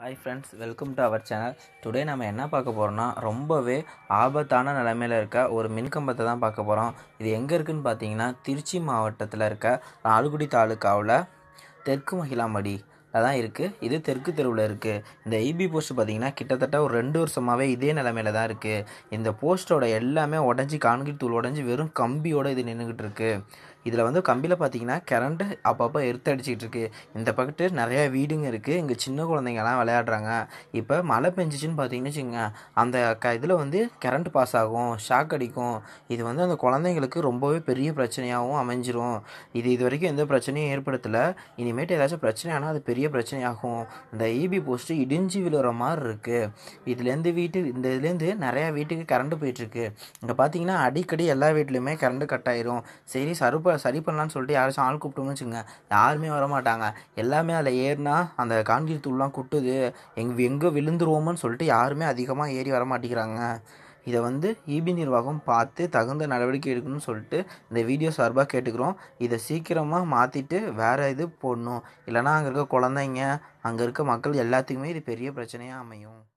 hi friends welcome to our channel today நம்ம என்ன பார்க்க போகிறோம்னா ரொம்பவே ஆபத்தான நிலைமையில் இருக்க ஒரு மின்கம்பத்தை தான் பார்க்க போகிறோம் இது எங்கே இருக்குதுன்னு பார்த்தீங்கன்னா திருச்சி மாவட்டத்தில் இருக்க ஆல்குடி தாலுக்காவில் தெற்கு மகிழாமடி அதான் இருக்குது இது தெற்கு தெருவில் இருக்குது இந்த ஐபி போஸ்ட் பார்த்தீங்கன்னா கிட்டத்தட்ட ஒரு ரெண்டு வருஷமாகவே இதே நிலமையில தான் இருக்குது இந்த போஸ்ட்டோட எல்லாமே உடஞ்சி கான்கிரீட் தூள் உடஞ்சி வெறும் கம்பியோடு இது நின்றுக்கிட்டு இருக்குது இதில் வந்து கம்பியில் பார்த்தீங்கன்னா கரண்ட்டு அப்பப்போ எடுத்து அடிச்சிக்கிட்டு இருக்குது இந்த பக்கத்து நிறையா வீடுங்க இருக்குது இங்கே சின்ன குழந்தைங்கெல்லாம் விளையாடுறாங்க இப்போ மழை பெஞ்சிச்சின்னு பார்த்தீங்கன்னு வச்சுங்க அந்த க இதில் வந்து கரண்ட் பாஸ் ஆகும் ஷாக் அடிக்கும் இது வந்து அந்த குழந்தைங்களுக்கு ரொம்பவே பெரிய பிரச்சனையாகவும் அமைஞ்சிரும் இது இது வரைக்கும் எந்த பிரச்சனையும் ஏற்படுத்தலை இனிமேட்டு ஏதாச்சும் பிரச்சனை ஆனால் அது பெரிய பிரச்சனையாகும் இந்த ஈபி போஸ்ட்டு இடிஞ்சு விழுற மாதிரி இருக்குது இதுலேருந்து வீட்டு இந்த இதுலேருந்து நிறையா வீட்டுக்கு கரண்ட்டு போயிட்டுருக்கு இங்கே பார்த்தீங்கன்னா அடிக்கடி எல்லா வீட்லேயுமே கரண்ட்டு கட் ஆயிரும் சரி சருப்பு இப்போ சரி பண்ணலான்னு சொல்லிட்டு யாராச்சும் ஆள் கூப்பிட்டோம்னு வச்சுங்க யாருமே வர மாட்டாங்க எல்லாமே அதில் ஏறினா அந்த கான்கிரீட் தூள்லாம் கொட்டுது எங்கே எங்கே விழுந்துருவோமோன்னு சொல்லிட்டு யாருமே அதிகமாக ஏறி வர மாட்டேங்கிறாங்க இதை வந்து இபி நிர்வாகம் பார்த்து தகுந்த நடவடிக்கை எடுக்கணும்னு சொல்லிட்டு இந்த வீடியோ சார்பாக கேட்டுக்கிறோம் இதை சீக்கிரமாக மாற்றிட்டு வேறு இது போடணும் இல்லைனா அங்கே இருக்க குழந்தைங்க அங்கே இருக்க மக்கள் எல்லாத்துக்குமே இது பெரிய பிரச்சனையாக அமையும்